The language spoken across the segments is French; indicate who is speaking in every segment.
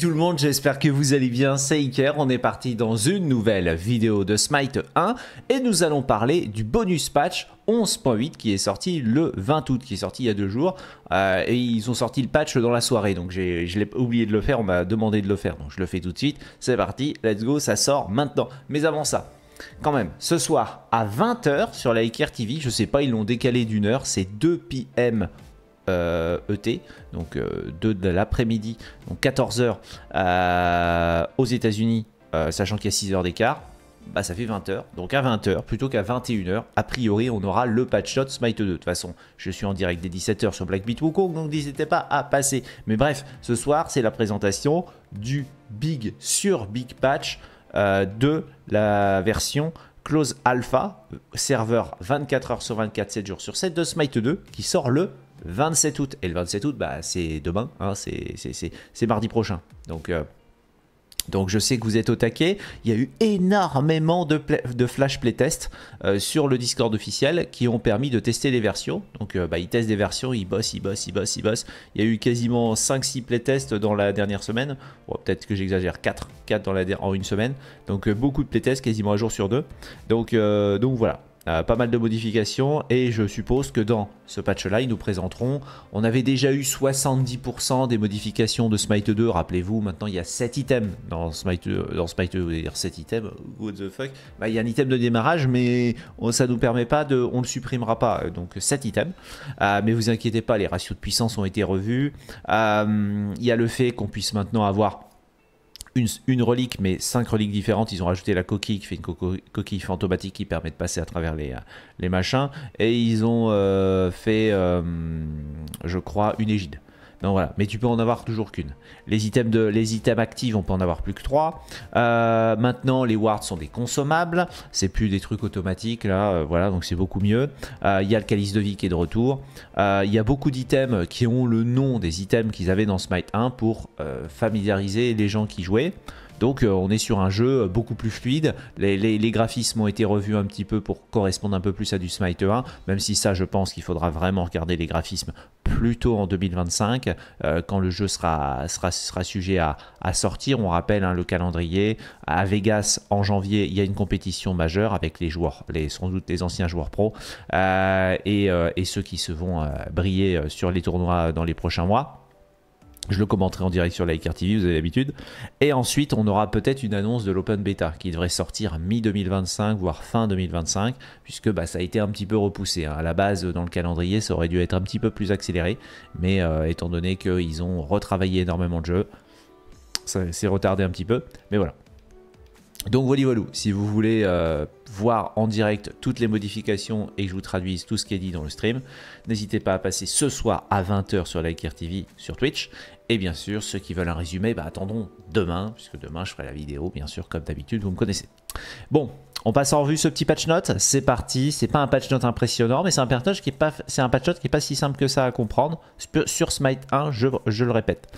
Speaker 1: tout le monde, j'espère que vous allez bien, c'est Iker, on est parti dans une nouvelle vidéo de Smite 1 et nous allons parler du bonus patch 11.8 qui est sorti le 20 août, qui est sorti il y a deux jours euh, et ils ont sorti le patch dans la soirée donc je l'ai oublié de le faire, on m'a demandé de le faire donc je le fais tout de suite, c'est parti, let's go, ça sort maintenant, mais avant ça quand même, ce soir à 20h sur la Iker TV, je sais pas, ils l'ont décalé d'une heure, c'est 2 p.m. ET, euh, e donc euh, de, l'après-midi, donc 14h euh, aux États-Unis, sachant qu'il y a 6 h d'écart. Bah, ça fait 20h. Donc à 20h plutôt qu'à 21h, a priori, on aura le patch shot Smite 2. De toute façon, je suis en direct dès 17h sur Black Wukong, donc n'hésitez pas à passer. Mais bref, ce soir, c'est la présentation du Big sur Big Patch de la version Close Alpha, serveur 24h sur 24, 7 jours sur 7 de Smite 2, qui sort le 27 août. Et le 27 août, bah, c'est demain, hein, c'est mardi prochain. Donc, euh, donc je sais que vous êtes au taquet. Il y a eu énormément de, de flash playtest euh, sur le Discord officiel qui ont permis de tester les versions. Donc euh, bah, ils testent des versions, ils bossent, ils bossent, ils bossent, ils bossent. Il y a eu quasiment 5-6 playtests dans la dernière semaine. Peut-être que j'exagère, 4, dans la en une semaine. Donc beaucoup de playtests, quasiment un jour sur deux. Donc, donc voilà, euh, pas mal de modifications et je suppose que dans ce patch-là, ils nous présenteront, on avait déjà eu 70% des modifications de Smite 2, rappelez-vous, maintenant il y a 7 items dans Smite 2, euh, dans Smite euh, dire items, what the fuck, bah, il y a un item de démarrage mais oh, ça nous permet pas de, on le supprimera pas, donc 7 items, mais vous inquiétez pas, les ratios de puissance ont été revus, il y a le fait qu'on puisse maintenant avoir une, relique, mais cinq reliques différentes. Ils ont rajouté la coquille qui fait une coquille fantomatique qui permet de passer à travers les, les machins. Et ils ont euh, fait, euh, je crois, une égide. Donc voilà, mais tu peux en avoir toujours qu'une. Les items, de, les items actifs, on peut en avoir plus que 3. Euh, maintenant, les wards sont des consommables. C'est plus des trucs automatiques là, euh, voilà, donc c'est beaucoup mieux. Euh, il y a le calice de vie qui est de retour. Il y a beaucoup d'items qui ont le nom des items qu'ils avaient dans Smite 1 pour familiariser les gens qui jouaient. Donc euh, on est sur un jeu beaucoup plus fluide. Les, graphismes ont été revus un petit peu pour correspondre un peu plus à du Smite 1, même si ça je pense qu'il faudra vraiment regarder les graphismes plutôt en 2025 euh, quand le jeu sera, sujet à, sortir. On rappelle hein, le calendrier. À Vegas en janvier, il y a une compétition majeure avec les joueurs, les, sans doute les anciens joueurs pro euh, et, ceux qui se vont briller sur les tournois dans les prochains mois. Je le commenterai en direct sur la TV, vous avez l'habitude. Et ensuite, on aura peut-être une annonce de l'Open Beta qui devrait sortir mi-2025, voire fin 2025, puisque bah, ça a été un petit peu repoussé. Hein. À la base, dans le calendrier, ça aurait dû être un petit peu plus accéléré, mais euh, étant donné qu'ils ont retravaillé énormément de jeux, ça s'est retardé un petit peu. Mais voilà, donc voilà, voilà, si vous voulez euh, voir en direct toutes les modifications et que je vous traduise tout ce qui est dit dans le stream, n'hésitez pas à passer ce soir à 20h sur la TV sur Twitch. Et bien sûr, ceux qui veulent un résumé, bah, attendons demain, puisque demain je ferai la vidéo, bien sûr, comme d'habitude, vous me connaissez. Bon, on passe en revue ce petit patch note, c'est parti, c'est pas un patch note impressionnant, mais c'est un patch note qui est pas, c'est un patch note qui est pas si simple que ça à comprendre, sur Smite 1, je, je le répète.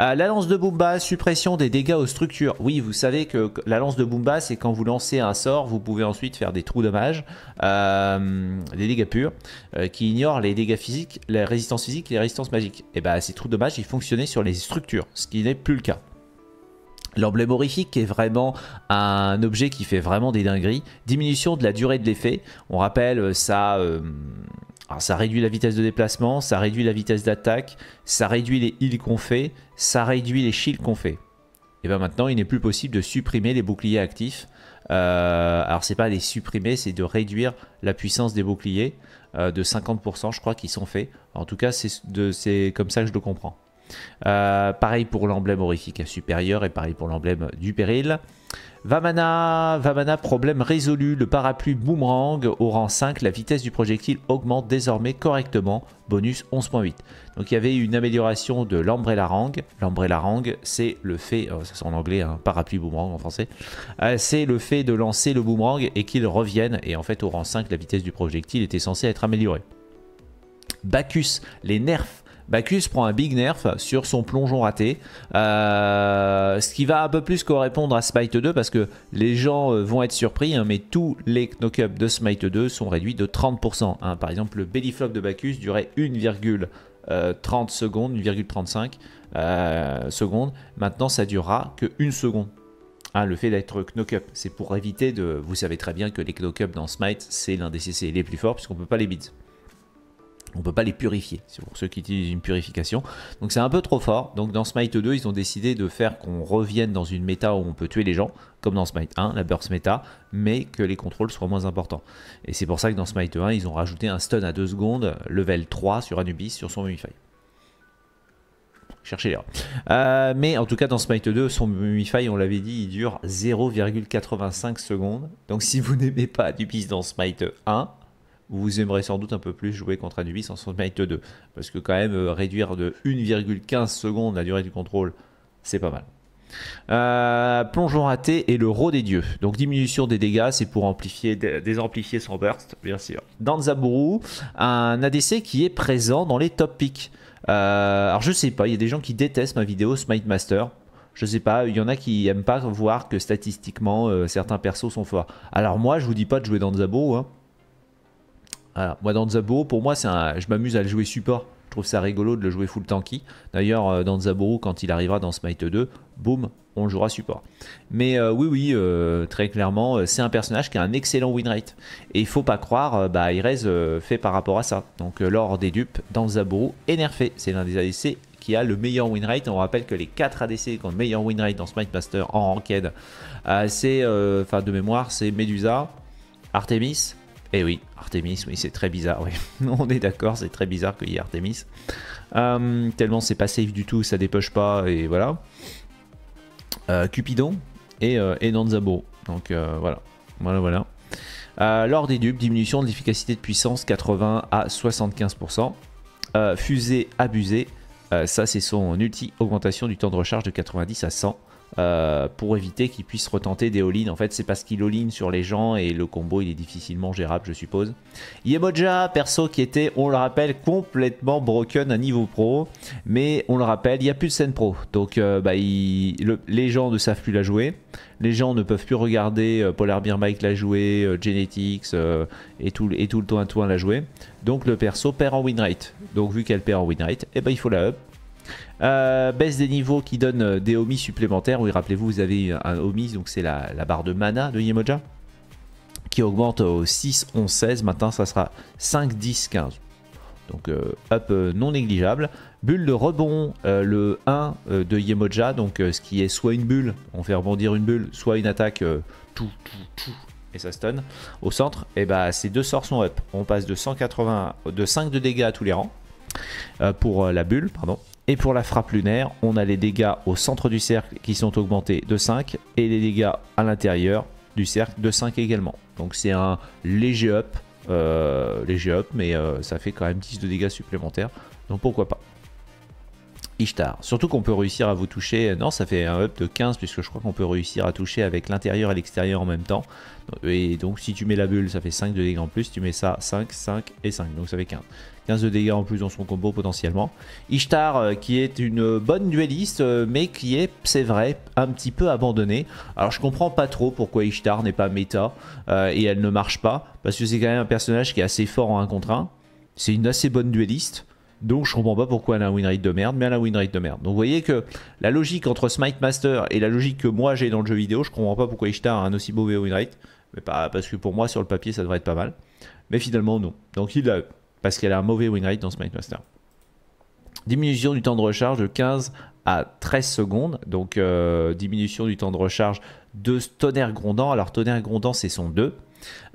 Speaker 1: Euh, la lance de Boomba, suppression des dégâts aux structures. Oui, vous savez que la lance de Boomba, c'est quand vous lancez un sort, vous pouvez ensuite faire des trous dommages, euh, des dégâts purs, euh, qui ignorent les dégâts physiques, les résistances physiques et les résistances magiques. Et eh bah ben, ces trous dommages, ils fonctionnaient sur les structures, ce qui n'est plus le cas. L'emblème horrifique est vraiment un objet qui fait vraiment des dingueries. Diminution de la durée de l'effet. On rappelle, euh, ça, euh, ça réduit la vitesse de déplacement, ça réduit la vitesse d'attaque, ça réduit les heals qu'on fait, ça réduit les shields qu'on fait. Et bien maintenant, il n'est plus possible de supprimer les boucliers actifs. Euh, alors c'est pas les supprimer, c'est de réduire la puissance des boucliers euh, de 50%, je crois qu'ils sont faits. En tout cas, c'est comme ça que je le comprends. Euh, pareil pour l'emblème horrifique supérieur et pareil pour l'emblème du péril. Vamana, Vamana, problème résolu. Le parapluie boomerang au rang 5, la vitesse du projectile augmente désormais correctement. Bonus 11.8. Donc il y avait une amélioration de l'Umbrella Rang. Rang, c'est le fait, oh, ça en anglais, hein, parapluie boomerang en français, euh, c'est le fait de lancer le boomerang et qu'il revienne. Et en fait, au rang 5, la vitesse du projectile était censée être améliorée. Bacchus, les nerfs Bacchus prend un big nerf sur son plongeon raté. Euh, ce qui va un peu plus correspondre à Smite 2 parce que les gens euh, vont être surpris, hein, mais tous les knock ups de Smite 2 sont réduits de 30%. Hein. Par exemple, le belly flop de Bacchus durait 1,30 euh, secondes, 1,35 secondes. Maintenant, ça durera que 1 seconde. Hein, le fait d'être knock-up, c'est pour éviter de... Vous savez très bien que les knock-up dans Smite, c'est l'un des CC les plus forts puisqu'on ne peut pas les beats on ne peut pas les purifier, c'est pour ceux qui utilisent une purification. Donc c'est un peu trop fort. Donc dans Smite 2, ils ont décidé de faire qu'on revienne dans une méta où on peut tuer les gens, comme dans Smite 1, la burst méta, mais que les contrôles soient moins importants. Et c'est pour ça que dans Smite 1, ils ont rajouté un stun à 2 secondes, level 3 sur Anubis, sur son Mumify. Cherchez l'erreur. Euh, mais en tout cas, dans Smite 2, son Mumify, on l'avait dit, il dure 0,85 secondes. Donc si vous n'aimez pas Anubis dans Smite 1, vous aimerez sans doute un peu plus jouer contre Anubis en Smite 2. Parce que quand même, euh, réduire de 1,15 secondes la durée du contrôle, c'est pas mal. Euh, plongeons plongeon raté et le rô des dieux. Donc diminution des dégâts, c'est pour amplifier, désamplifier son burst, bien sûr. Danzaburu, un ADC qui est présent dans les top picks. Euh, alors je sais pas, il y a des gens qui détestent ma vidéo Smite Master. Je sais pas, il y en a qui n'aiment pas voir que statistiquement certains persos sont forts. Alors moi, je vous dis pas de jouer dans hein. Alors, moi, dans Zaburo, pour moi, un, je m'amuse à le jouer support. Je trouve ça rigolo de le jouer full tanky. D'ailleurs, euh, dans Zaburo, quand il arrivera dans Smite 2, boum, on jouera support. Mais euh, oui, oui, euh, très clairement, c'est un personnage qui a un excellent win rate. Et il faut pas croire, bah, Irez fait par rapport à ça. Donc, l'or des dupes dans Zaburo énervé. C'est l'un des ADC qui a le meilleur win rate. On rappelle que les 4 ADC qui ont le meilleur win rate dans Smite Master en ranked, c'est, enfin de mémoire, c'est Medusa, Artemis, et eh oui, Artemis, oui, c'est très bizarre. Oui. On est d'accord, c'est très bizarre qu'il y ait Artemis. Euh, tellement c'est pas safe du tout, ça dépêche pas, et voilà. Euh, Cupidon euh, et, Nanzabo. Donc voilà, voilà, voilà. lors des dupes, diminution de l'efficacité de puissance 80 à 75%. fusée abusée, ça c'est son ulti, augmentation du temps de recharge de 90 à 100. Euh, pour éviter qu'il puisse retenter des all-in. En fait, c'est parce qu'il all-in sur les gens et le combo il est difficilement gérable, je suppose. Yemoja, perso qui était, on le rappelle, complètement broken à niveau pro, mais on le rappelle, il n'y a plus de scène pro. Donc euh, bah, les gens ne savent plus la jouer, les gens ne peuvent plus regarder euh, Polar Beer Mike la jouer, Genetics et, tout, tout le temps à tout la jouer. Donc le perso perd en win Donc vu qu'elle perd en win rate, eh ben, il faut la up euh, baisse des niveaux qui donne euh, des homies supplémentaires. Oui, rappelez-vous, vous avez un homie donc c'est la, barre de mana de Yemoja, qui augmente au 6, 11, 16. Maintenant, ça sera 5, 10, 15. Donc euh, up non négligeable. Bulle de rebond, le 1 de Yemoja, donc ce qui est soit une bulle, on fait rebondir une bulle, soit une attaque tout, tout, tout, et ça stun. Au centre, et eh bah, ben, ces deux sorts sont up. On passe de 180, de 5 de dégâts à tous les rangs pour la bulle, pardon, et pour la frappe lunaire, on a les dégâts au centre du cercle qui sont augmentés de 5 et les dégâts à l'intérieur du cercle de 5 également. Donc c'est un léger up, euh, léger up, mais euh, ça fait quand même 10 de dégâts supplémentaires. Donc pourquoi pas. Ishtar. Surtout qu'on peut réussir à vous toucher, euh, non ça fait un up de 15 puisque je crois qu'on peut réussir à toucher avec l'intérieur et l'extérieur en même temps. Et donc si tu mets la bulle ça fait 5 de dégâts en plus, tu mets ça 5, 5 et 5, donc ça fait 15. 15 de dégâts en plus dans son combo potentiellement. Ishtar euh, qui est une bonne duelliste euh, mais qui est, c'est vrai, un petit peu abandonnée. Alors je comprends pas trop pourquoi Ishtar n'est pas méta et elle ne marche pas parce que c'est quand même un personnage qui est assez fort en 1 contre 1. C'est une assez bonne duelliste. Donc je comprends pas pourquoi elle a un winrate de merde, mais elle a un winrate de merde. Donc vous voyez que la logique entre Smite Master et la logique que moi j'ai dans le jeu vidéo, je comprends pas pourquoi Ishtar a un aussi mauvais winrate, Mais pas, parce que pour moi sur le papier ça devrait être pas mal. Mais finalement non. Donc il a, parce qu'elle a un mauvais winrate dans Smite Master. Diminution du temps de recharge de 15 à 13 secondes. Donc euh, diminution du temps de recharge de Tonnerre Grondant. Alors Tonnerre Grondant c'est son 2.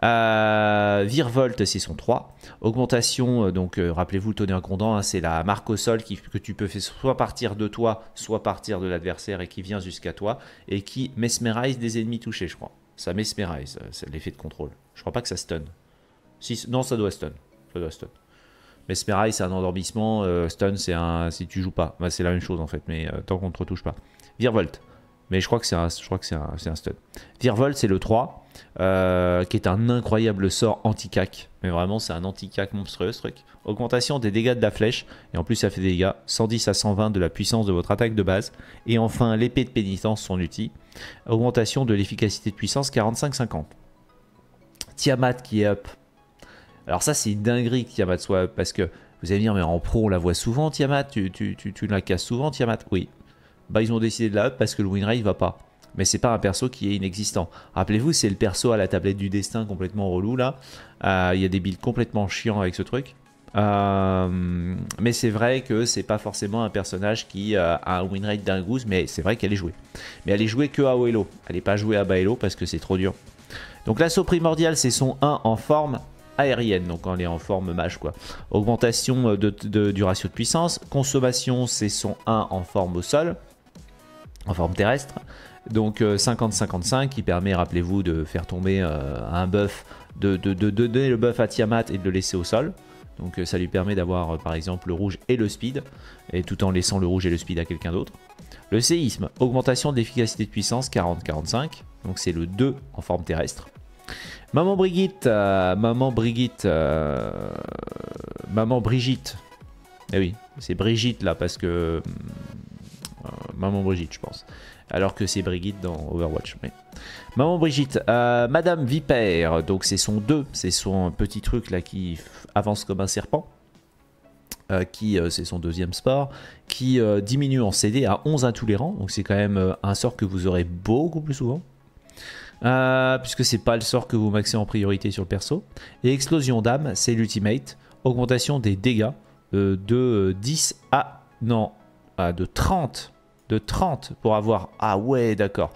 Speaker 1: Euh, Virvolt, c'est son 3. Augmentation, euh, donc euh, rappelez-vous, tonnerre grondant, hein, c'est la marque au sol que tu peux faire soit partir de toi, soit partir de l'adversaire et qui vient jusqu'à toi et qui mesmerise des ennemis touchés, je crois. Ça mesmerise, euh, c'est l'effet de contrôle. Je crois pas que ça stun. Si, non, ça doit stun. Ça doit stun. c'est un endormissement. stun, c'est un si tu joues pas. Bah, c'est la même chose en fait, mais tant qu'on ne te retouche pas. Virvolt. Mais je crois que c'est un, je crois que c'est un, c'est le 3, euh, qui est un incroyable sort anti-cac. Mais vraiment, c'est un anti-cac monstrueux ce truc. Augmentation des dégâts de la flèche. Et en plus, ça fait des dégâts 110 à 120 de la puissance de votre attaque de base. Et enfin, l'épée de pénitence, son outil. Augmentation de l'efficacité de puissance 45-50. Tiamat qui est up. Alors ça, c'est dinguerie que Tiamat soit up. Parce que vous allez me dire, mais en pro, on la voit souvent, Tiamat. Tu, tu, tu, tu la casses souvent, Tiamat. Oui bah, ils ont décidé de la up parce que le win rate va pas. Mais c'est pas un perso qui est inexistant. Rappelez-vous, c'est le perso à la tablette du destin complètement relou là. Euh, il y a des builds complètement chiants avec ce truc. Euh, mais c'est vrai que c'est pas forcément un personnage qui euh, a un win rate goose. mais c'est vrai qu'elle est jouée. Mais elle est jouée que à Oelo, elle n'est pas jouée à Baelo parce que c'est trop dur. Donc l'assaut primordial, c'est son 1 en forme aérienne, donc on elle est en forme mage quoi. Augmentation de, du ratio de puissance, consommation, c'est son 1 en forme au sol en forme terrestre. Donc 50-55 euh, qui permet, rappelez-vous, de faire tomber euh, un buff, de, donner le buff à Tiamat et de le laisser au sol. Donc euh, ça lui permet d'avoir par exemple le rouge et le speed, et tout en laissant le rouge et le speed à quelqu'un d'autre. Le séisme, augmentation de l'efficacité de puissance 40-45, donc c'est le 2 en forme terrestre. Maman Brigitte, maman Brigitte, maman Brigitte. Eh oui, c'est Brigitte là parce que hum, euh, Maman Brigitte, je pense. Alors que c'est Brigitte dans Overwatch. Mais... Maman Brigitte, euh, Madame Vipère, donc c'est son 2, c'est son petit truc là qui avance comme un serpent. Euh, qui c'est son deuxième sport, qui diminue en CD à 11 intolérants, donc c'est quand même un sort que vous aurez beaucoup plus souvent. puisque c'est pas le sort que vous maxez en priorité sur le perso. Et explosion d'âme, c'est l'ultimate. Augmentation des dégâts de 10 à. Non, de 30 de 30 pour avoir... Ah ouais, d'accord.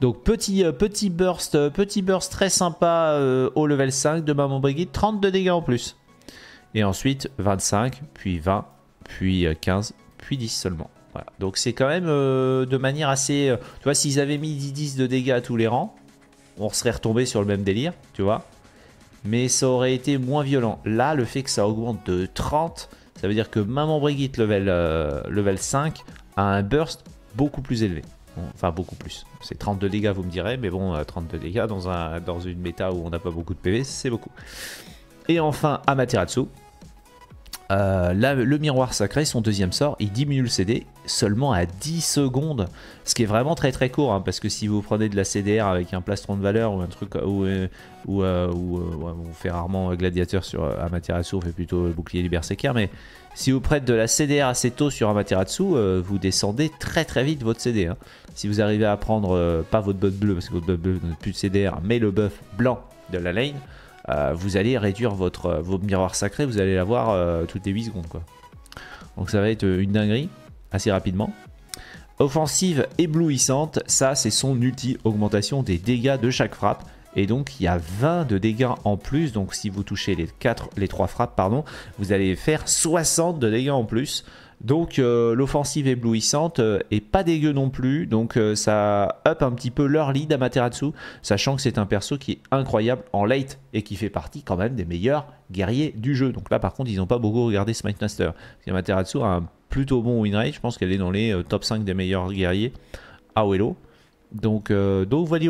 Speaker 1: Donc petit, euh, petit burst, euh, petit burst très sympa euh, au level 5 de Maman Brigitte, 30 de dégâts en plus. Et ensuite 25, puis 20, puis 15, puis 10 seulement. Voilà. Donc c'est quand même de manière assez... tu vois, s'ils avaient mis 10 10 de dégâts à tous les rangs, on serait retombé sur le même délire, tu vois. Mais ça aurait été moins violent. Là, le fait que ça augmente de 30, ça veut dire que Maman Brigitte level 5 à un burst beaucoup plus élevé. Enfin, beaucoup plus. C'est 32 dégâts, vous me direz, mais bon, 32 euh, dégâts dans, un, dans une méta où on n'a pas beaucoup de PV, c'est beaucoup. Et enfin, Amaterasu, euh, le miroir sacré, son deuxième sort, il diminue le CD seulement à 10 secondes, ce qui est vraiment très très court, hein, parce que si vous prenez de la CDR avec un plastron de valeur ou un truc, où euh, euh, on fait rarement gladiateur sur Amaterasu, on fait plutôt bouclier du berserker, mais si vous prêtez de la CDR assez tôt sur Amaterasu, vous descendez très très vite votre CD. Hein. Si vous arrivez à prendre pas votre buff bleu, parce que votre buff bleu n'a plus de CDR, mais le buff blanc de la lane, euh, vous allez réduire votre, euh, vos miroirs sacrés, vous allez l'avoir euh, toutes les 8 secondes. Quoi. Donc ça va être une dinguerie, assez rapidement. Offensive éblouissante, ça c'est son ulti, augmentation des dégâts de chaque frappe. Et donc il y a 20 de dégâts en plus, donc si vous touchez les, les 3 frappes, pardon, vous allez faire 60 de dégâts en plus. Donc euh, l'offensive éblouissante et euh, pas dégueu non plus. Donc euh, ça up un petit peu leur lead à Materatsu, sachant que c'est un perso qui est incroyable en late et qui fait partie quand même des meilleurs guerriers du jeu. Donc là par contre ils n'ont pas beaucoup regardé Smite Master. Materatsu a un plutôt bon win rate, je pense qu'elle est dans les top 5 des meilleurs guerriers à welo Donc, donc voilà,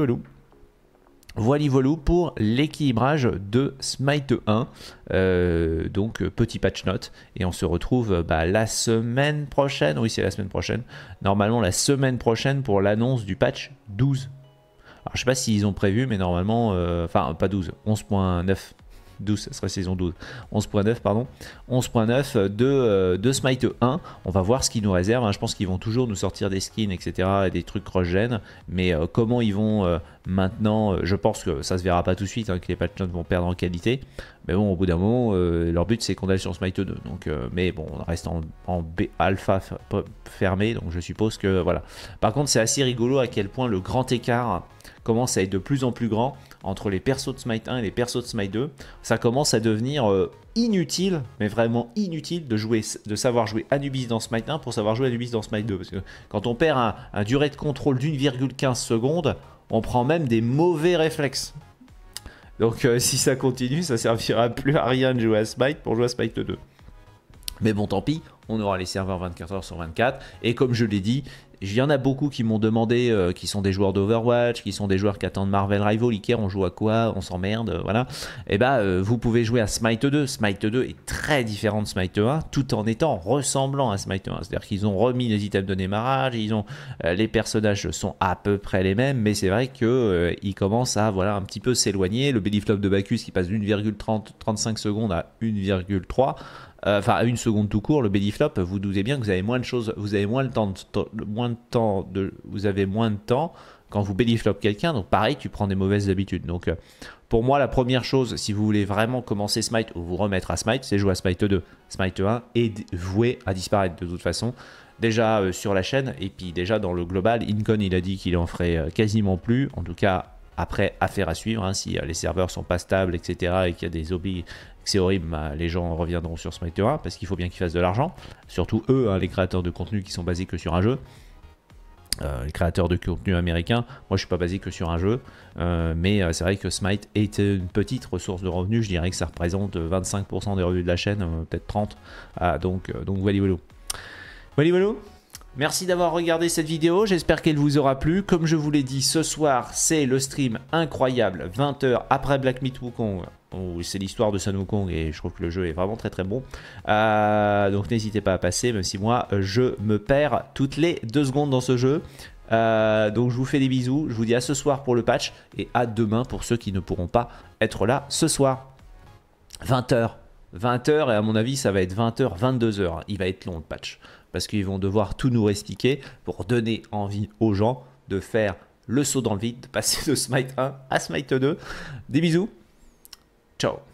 Speaker 1: voilà voilou pour l'équilibrage de Smite 1. Euh, donc euh, petit patch note. Et on se retrouve euh, bah, la semaine prochaine. Oui c'est la semaine prochaine. Normalement la semaine prochaine pour l'annonce du patch 12. Alors je sais pas s'ils ont prévu mais normalement... Enfin pas 12, 11.9. 12, ça serait saison 12, 11.9, pardon, 11.9 de, euh, de Smite 1. On va voir ce qu'ils nous réservent. Hein. Je pense qu'ils vont toujours nous sortir des skins, etc., et des trucs cross mais euh, comment ils vont euh, maintenant, je pense que ça se verra pas tout de suite, hein, que les patch notes vont perdre en qualité, mais bon, au bout d'un moment, leur but c'est qu'on aille sur Smite 2, donc, mais bon, on reste en, en B alpha fermé, donc je suppose que, voilà. Par contre, c'est assez rigolo à quel point le grand écart commence à être de plus en plus grand entre les persos de Smite 1 et les persos de Smite 2. Ça commence à devenir euh, inutile, mais vraiment inutile, de, jouer, de savoir jouer Anubis dans Smite 1 pour savoir jouer Anubis dans Smite 2. Parce que quand on perd un, durée de contrôle d'1,15 secondes, on prend même des mauvais réflexes. Donc euh, si ça continue, ça servira plus à rien de jouer à Smite pour jouer à Smite 2. Mais bon, tant pis, on aura les serveurs 24 h sur 24. Et comme je l'ai dit, il y en a beaucoup qui m'ont demandé, euh, qui sont des joueurs d'Overwatch, qui sont des joueurs qui attendent Marvel Rival, l'Iker, on joue à quoi On s'emmerde, euh, voilà. Et eh bah, ben, euh, vous pouvez jouer à Smite 2. Smite 2 est très différent de Smite 1, tout en étant ressemblant à Smite 1. C'est-à-dire qu'ils ont remis les items de démarrage, ils ont, les personnages sont à peu près les mêmes, mais c'est vrai qu'ils ils commencent à voilà, un petit peu s'éloigner. Le belly flop de Bacchus qui passe 35 secondes à 1,3 enfin à une seconde tout court, le belly flop, vous doutez bien que vous avez moins de choses, vous avez moins le temps de, de temps, de, vous avez moins de temps quand vous flop quelqu'un. Donc pareil, tu prends des mauvaises habitudes. Donc euh, pour moi, la première chose, si vous voulez vraiment commencer Smite ou vous remettre à Smite, c'est jouer à Smite 2. Smite 1 est voué à disparaître de toute façon. Déjà euh, sur la chaîne et puis déjà dans le global, Incon il a dit qu'il en ferait euh, quasiment plus. En tout cas, après, affaire à suivre. Hein, si les serveurs sont pas stables, etc., et qu'il y a des hobbies, c'est horrible, bah, les gens reviendront sur Smite 1 parce qu'il faut bien qu'ils fassent de l'argent. Surtout eux, hein, les créateurs de contenu qui sont basés que sur un jeu. Euh, les créateur de contenu américain. Moi, je suis pas basé que sur un jeu, euh, mais euh, c'est vrai que Smite est une petite ressource de revenus. Je dirais que ça représente 25% des revenus de la chaîne, peut-être 30. Ah, donc, donc, voilà. Merci d'avoir regardé cette vidéo, j'espère qu'elle vous aura plu. Comme je vous l'ai dit, ce soir, c'est le stream incroyable, 20h après Black Myth Wukong. où oh, c'est l'histoire de San Wukong et je trouve que le jeu est vraiment très très bon. Euh, donc n'hésitez pas à passer, même si moi, je me perds toutes les deux secondes dans ce jeu. Euh, donc je vous fais des bisous, je vous dis à ce soir pour le patch et à demain pour ceux qui ne pourront pas être là ce soir. 20h. 20h et à mon avis ça va être 20h, 22h. Il va être long le patch parce qu'ils vont devoir tout nous expliquer pour donner envie aux gens de faire le saut dans le vide, de passer de Smite 1 à Smite 2. Des bisous, ciao